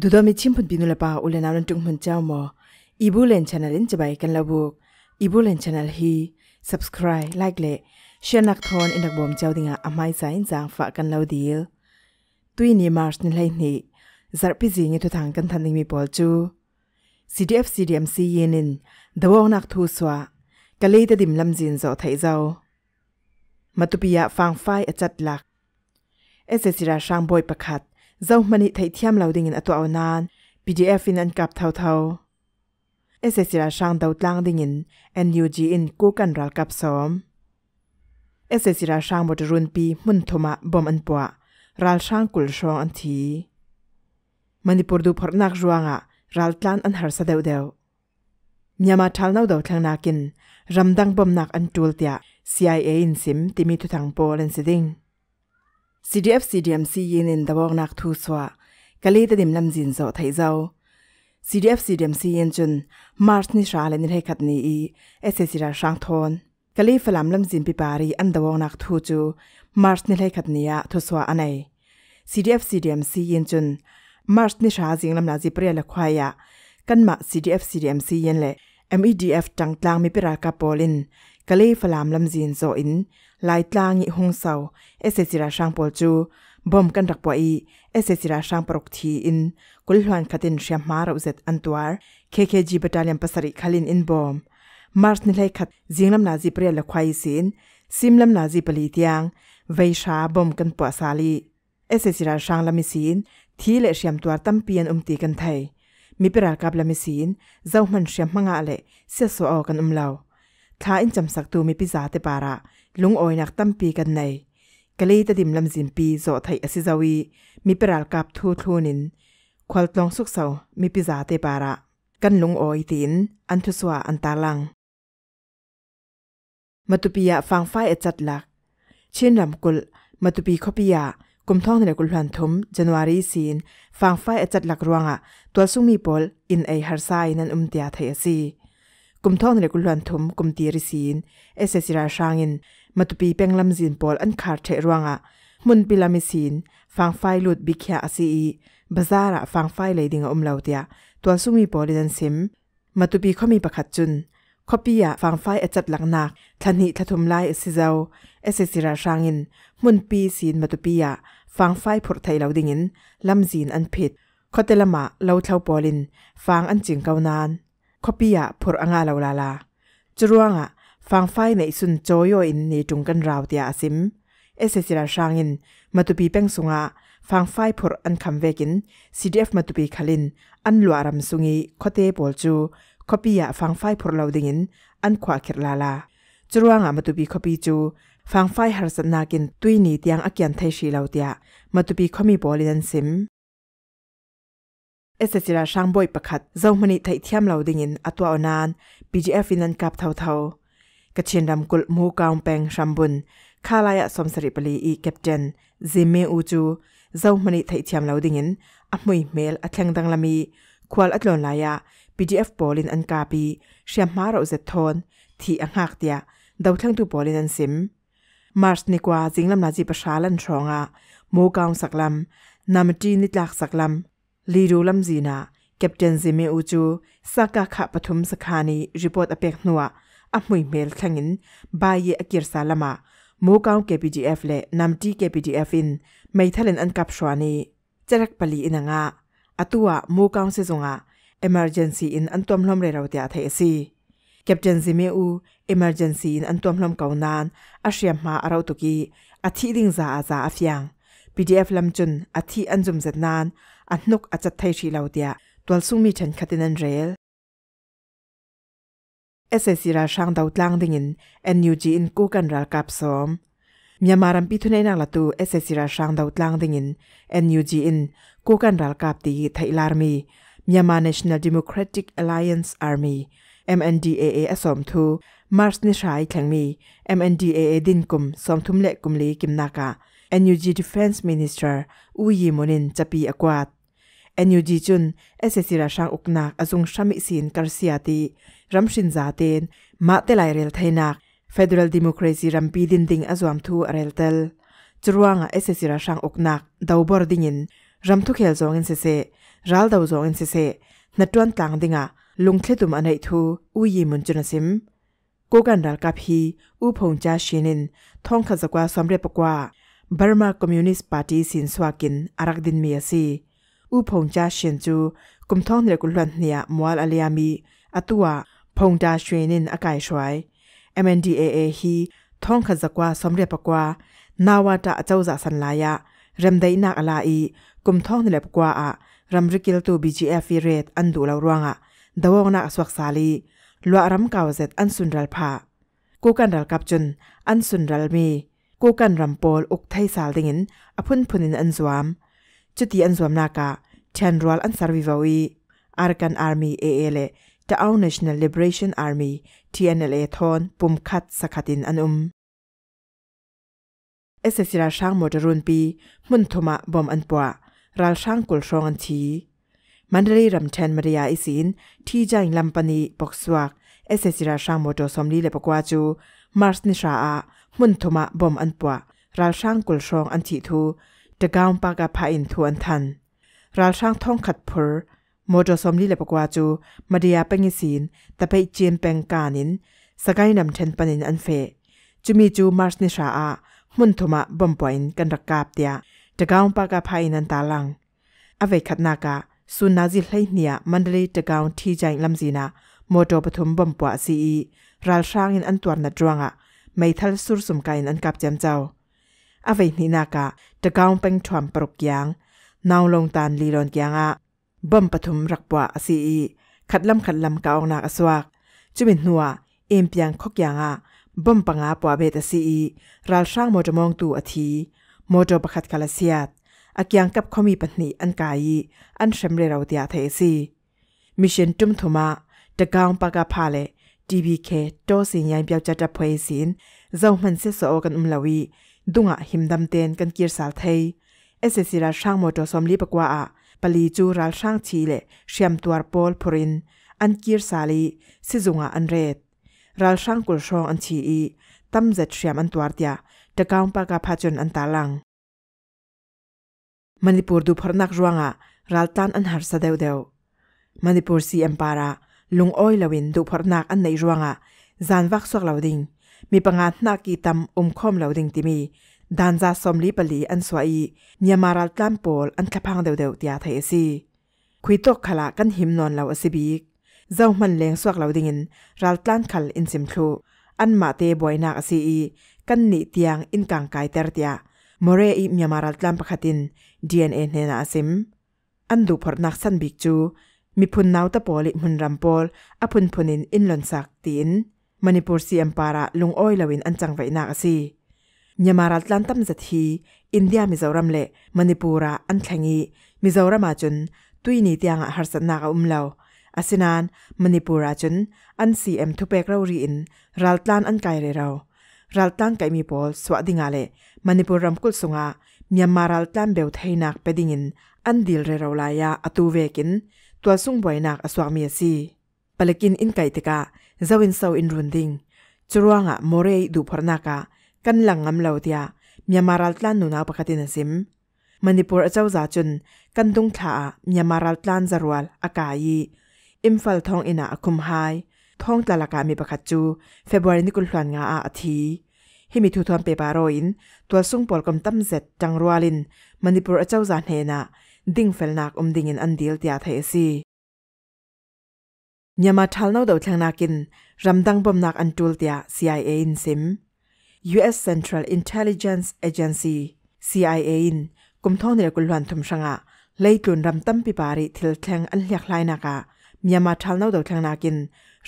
ดูดอมิชิมพุนปินุลปาอุเลนารันตุงพุนเจ้ามออีบูเลนชาแนลินจะไปกันละบุกอีบูเลนชาแนลฮี subscribe like เลเชนักทอนอินักบอมเจ้าดิงาอามายสายจางฝากกันเลาดีลตุยนีมาร์ชนิไลนี่จัดพิจิงทุทางกันทันดิมีปอลจู CDF CDMC เยนินดาวนักทูสวากะเลยตะดิมลำจินจอไทเจ้ามาตุปิยะฟังไฟอจัดหลักเอเซซิราช่างบอยประคัดเจ้ามันิไทเทียมเราดิ่งอตัวอนานพีดีเอฟินอันกับเท่าเท่าเอสเอสีลาช่างดาวตั้งดิ่งินเอ็นยูจีอินกู้กันรักกับซอมเอสเอสีลาช่างบดรุนปีมุนทมะบอมอันปัวรัลช่างกุลชองอันทีมันดิปูดูพอร์นักจวงอ่ะรัลตันอันหาสเดวเดวมีมาทัลนาวดาวทั้งนักินรำดังบอมนักอันจูลเตียซีไอเอินซิมตีมีทุทังโปลันสิดิง CDF CDMC ยินินตบอกนักทูสวะกลีตะดิมลำจินโซเทโซ CDF CDMC ยินจุนมาร์ชนิชาเลนิเฮคัดนียีเอสเราชังทนกลีฟลัมลำจินปิปารีอันตบอกนักทูจูมาร์ชนิเฮคัดนียะทูสวะอันไหน CDF CDMC ยินจุนมาร์ชนิชาจิงลำลาจิเปรียละควายะกันมา CDF CDMC ยินเล MEDF จังตลางมิปิรากาโปลินกะเลยฟลามลำจีนโซอินลายตลางิหงเซาเอสเซซิราช่างปอลจูบอมกันรักปวยเอสเซซิราช่างปรกทีอินกุลฮวนคตินเชียมมาเราเซตอันตัวเคเคจีบัตเลียมปัสริคาลินอินบอมมาร์สนิเลคัดจิงลำนาจีเปรียลควายสินซิมลำนาจีปลีเตียงเวชาบอมกันปวสาลีเอสเซซิราช่างลำมิสินทีเลเชียมตัวตั้มเปียนอุมตีกันไทยมีเปรากาบลำมิสินเจ้ามันเชียมมังอาเลเสียสวอกันอุมเลาข้าอินจำสักตูมีปิจาเตปาระลุงออยนักตั้มปีกันในกะลีตะดิมลำจินปีโจไทยอสิจาวีมีเปราลกับทูทูนิน ควลตองสุกเสามีปิจาเตปาระ กันลุงออยตินอันทุสวาอันตาลังมาตุปียะฟังไฟเอจัดลัก เช่นลำกุลมาตุปีขปียะกุมท่องในกุลพันทุมจันวารีสีนฟังไฟเอจัดลักรวงอะตัวสุงมีปอลอินไอฮาร์ไซนันอุมเตียไทยอซีุมท่องเรกุลวันทมกุมตีริสีน เอเซซิราชางินมาตุปีเป็งลำซินปอลอันขาดเทรวงอะมุนปิลามิสีน ฟังไฟลุดบิขยาอซีบาซาระฟังไฟเลดิงอุมลาวเตีาตัวซุมีปอลิดันซิมมาตุปีเขามีประคัดจุนคอปีาฟังไฟอจัดหลังนักทันหิทัทุมไลอซิเซาเอเซซิราชางิน มุนปีสีนมาตุปีอาฟังไฟพุทธไทยลาวดิงินลำซินอันผิดคอเตลมะเราเท่าปอลิน ฟังอันจิงเกานาน kopi yaa pur a nga lau laa laa. Churuwa nga, fang fai na isun choyo in nidung kan raaw tia asim. Ese sirar shang in, matubi peng su nga, fang fai pur an kam vekin, sidi ef matubi kalin, an luaram sungi, kote bol chu, kopi yaa fang an kwaakir laa laa. Churuwa nga matubi kopi chu, fang fai har san tiang akyan thai shi lau tia, matubi komi sim. เอสเซราชบอยประคัดเจ้ามนีไทยเทียมเหล่าดิ่งินอตัวอนาน PGF นันกับเท่าเทากระเชียนดำกุลมูกาวแปงชัมบุญคาลายะสมสริปลีอีกคปเจนซิเมอูจูเจ้ามนีไทยเทียมเหล่าดิ่งินอัมุยเมลอัทแงดังลามี ควอลอัตลอนลายะ PGF บอลินอันกาปีเชียมมาเราเซทอนทีอังหักเดียเดาทั้งตูบอลินอันซิมมาร์ชนิกว่าจิงลำนาจีประชาลันชองอะมูกาวสักลำนามจีนิตลักสักลำลีดูลำมจีนาเก็บเจนซิเมอจูสักกะขะปฐมสักานีรีพอร์ตอเปกนัวอัมวยเมลทั้งอิน บายเยอกิร์ซาลามาโมกาวเคปีดีเอฟเลนำทตีเคปีดีเอฟอินไม่ทันเลนอันกับชวานีจะรักปลีอินังอาอัตัวโมกาวเซซงอาเอมาร์เจนซีอินอันตัวมลมเรราวติอาเทซีเก็บเจนซิเมอูเอมาร์เจนซีอินอันตัวมลมเกาหนานอัชยามาอาราวตุกีอัทีดิงซาอาซาอัฟยังพีดีเอฟลำจุนอัทีอันจุมเซตนานอันนกอาจจะไทยชีเาเดียตัวสูงมีฉันคดินันเรียลเอสเซซีราช่างดาวตลางดิ่งินเอ็นยูจีอินกูกันรัลกับสอมมีมารัมปีทุนในนักละตูเอสเซซีราช่างดาวตลางดิ่งินเอ็นยูจีอินกูกันรัลกับตีไทยลาร์มีมีมา n a t i น n a l โมแครติกอ c ล l l นส์อาร์มี MNDAA อสอมทูมาร์สนิชายแข่งมี MNDAA ดินกุมสอมทุมเละกุมลีกิมนากา NUG Defense Minister อุยมนินจะปีอกวาด NUG chun SSC ra sha ukna azung shami sin karsia ti ramshin za ten ma te lai rel thaina federal democracy ram pi din ding azuam thu tel churuang a SSC ra sha ukna dawbor dingin ram thu khel zong se se ral daw zong in se se na twan tang dinga lung thle tum anai thu u mun chuna sim ko gan dal ka phi u phong shinin thong kha za kwa burma communist party sin swakin arak din mi อุพงจ้าเชียนจูกุมท้องเหลือกุหลันเนียมวลอาเลียมีอตัวพงจ้าชวยนินอากายสวย MNDAA ฮีท้องขจักว่าสมเรียบกว่านาวาตาเจ้าจาสันลายะรำได้นักอลาอีกุมท้องเหลือกว่าอะรำริกิลตูีจีเอฟเรตอันดูเลารวงอะดาวงนักสวักสาลีลวรำเก่าเซตอันสุนรัลพากูกันรัลกับจน อันสุนรัลมีกูกันรำโปลอุกไทยสาลดิงินอพุนพุนินอันสวามจุดที่อันสวมนากะทนรัลอันสรวิวีอาร์กันอาร์มีเอเอเลตจะเนา National Liberation Army TNLA ทอนปุ่มคัดสกัดินอันอุม เอสเซซิราช่างโมดรุนปี มุนทุมาบอมอันปัวราช่างกุลชองอันทีมันเรีรำแทนมารยาอิสินที่จ้างลำปนีปกสวกเอสเซซิราช่างโมดสมลีเลปกว่าจูมาร์สนิชาอามุนทุมาบอมอันปัวราช่างกุลชองอันทีทูจะกาวปากะพาอินทูอันทันรัลช่างท่องขัดเพอโมจอสมลีเลปกว่าจูมาเดียเป็นงิสินแต่ไปเจียนแปงกานินสกายนำเทนปนินอันเฟจูมีจูมาร์สนิชาอามุนทมะบอมปอยน์กันรักกาบเดียจะก้าวปากาภายนันตาลังอเวขัดนากาสุนาจิไลเนียมันเลยจะก้าวที่ใจลำจีนาโมจอปฐมบอมปวะซีอีรัลช่างอินอันตัวนัดรวงอะไม่ทัลสุรสมกายนันกับเจมเจ้าอเวนินากาจะก้าวเป็นทวมปรกยางนาวลงตานลีรอนกียงะบ่มปฐมรักปวะอสีอีขัดลำขัดลำกาองนาอสวกจุบินหัวเอ็มเพียงคกยางะบ่มปังอาปวะเบตอสีอีรัลช่างโมจมองตูอธีโมจประคัดกาลเซียตอากียงกับขมีปัญหาอันกายีอันเชมเรราเตียเทสีมิเชนจุมทุมาตะกาวปากาพาเลีบีเคโตสินยายเปียวจัจะบเยสินเจ้ามันเสสอกันอุมลาวี ดุงะหิมดำเตนกันกีรสาลไทยเอเซซิลาช่างมอตสมลีปกว่าปลีจูรัลช่างชีเลเชียมตัวปอลพรินอันกีร์สาลีซิซุงอันเรดรัลช่างกุลชองอันชีอีตั้มเจ็ดเชียมอันตัวเดียตะกาวปากาพาจนอันตาลังมันดิปูดูพรนักรวงอะรัลตันอันหารสเดวเดวมันดิปูซีเอ็มปาระลุงอ้อยลวินดูพรนักอันในรวงอะจานวักสวกเหล่าดิงมีปังงานนากีตัมอมคอมเหล่าดิงติมีดานจาสมลีปลีอันสวยเนียมารัลตันโปลอันทะพังเดวเดวตียาไทยสิคุยตกขลากันหิมนอนเราอสิบิกเจ้ามันเลงสวกเราดิ่งรัลตันขลอินซิมทูอันมาเตบอยนักสีกันนิเตียงอินกังกายเตอร์ตียมเรอีเนียมารัลตันปะขัดินดีเอ็นเอเนนาสิมอันดูพอนักสันบิกจูมีพุนนาวตะปลิมุนรัมโปลอพุนพุนินอินลอนสักตินมณิปุรซีอัมปาระลุงอ้อยลวินอันจังไวนักสี Nyamaa ráltlán tamzat hii, indiá mizáuram le, manipú rá ántlángi, mizáuram áchun, tui niti á nga āharsat naka umlau. Ásinaan, manipú ráchun, án si em tupék rá u ríin, ráltlán án káy rí ráu. Ráltlán káy mipol, swa dí ngá le, manipú rám kulsunga, nyamaa ráltlán bew thay nák padingin, án díl rí ráulá ya atu wékin, tuwa sungbuay nák áswaq in káy tika, zawin saw in rúnding, churwa nga moréi dh กันหลังํำเล่าเดียมีมารัลตลนนูนาปกตินะซิมมันดิปูรเจ้าจาจุนกันตุง่ามีมารัลตลนจรวลอากายีอิมฟัลทองอินาคุมไฮทองตลากามีปกจูเฟบรุนิกุลหลวนงาอาทีฮิมิทุทอนเปปารอินตัวสุ่งปอลกมตั้มเซตจังรัวลินมันดิปูรเจ้าจาเฮนาดิ่งเฟลนักอมดิ่งอินอันดีลลเ่ียเทสซียมีมาทัลนาวดาทางนากินรำดังบอมนักอันจูลเตีย CIA อินซิม US Central Intelligence Agency CIA in kumthon re kulwan thum sanga leitun ram tam pi pari thil thleng an hlek lai na miama thal naw do thleng nakin kin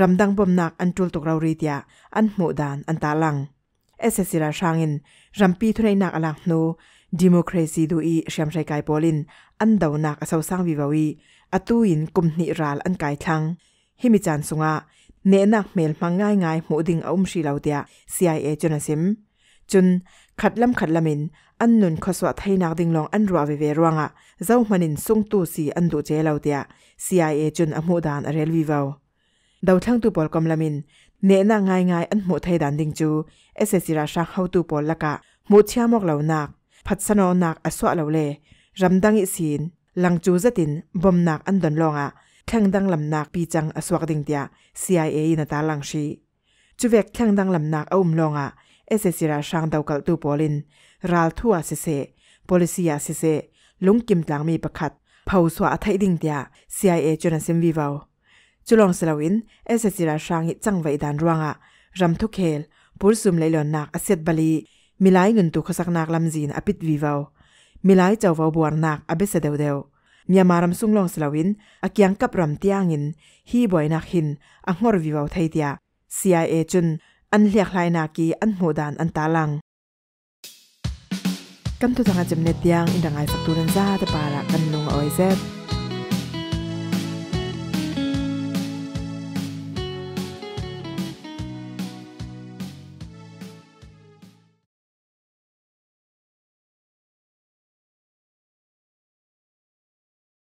ramdang bom nak an tul tok rawri tia an mu dan an ta lang SSC ra ram pi thunai nak ala hnu democracy du i sham kai polin an daw nak asau sang vi bawi atuin kumni ral an kai thang himi chan sunga ne na mel mangai ngai mu ding om shi lo tia cia chuna sim chun khatlam khatlamin an nun khoswa thainak ding long an ruwa ve ve ruanga zau manin sung tu si an du che lo tia cia chun amu dan rel vi vau dau thang tu pol kom lamin ne na ngai ngai an mu thai dan ding chu ssc ra sha how tu pol laka mu chiamok lo nak phatsano nak aswa lo le ramdangi sin langchu zatin bomnak an don longa ขังดังลำนักปีจังอสวกดิงเดีย CIA นตาลังชีจุเวกขังดังลำนักอุ้มลงอ่ะเอเซซิราชัางดาวกัลตูปอลินรัลทัวเซเซ p ลิซ c i าเซเซลุงกิมตังมีประคัดเผาสวะไทยดิงเดีย CIA จนสิมวีวาวจุลองสลาวินเอเซซิราช่างจังไวดานรวงอ่ะรำทุกเฮลปุรสุมเลยลอนนักอเซตบาลีมีหลายเงินตุขสักนักลำจีนอปิดวีวามีหลายเจ้าวาวบวนักอเบสเดวเดวมีมารำซุงลองสลาวินอักยังกับรำเตียงินฮีบอยนักหินอังหรวิวาวไทยเดีย CIA จุนอันเลียกลายนากีอันโหดานอันตาลังกันตัวทางจำเนตียงอินดังไอสักตัวนนซาตะปาละกันลงเอาไอเซ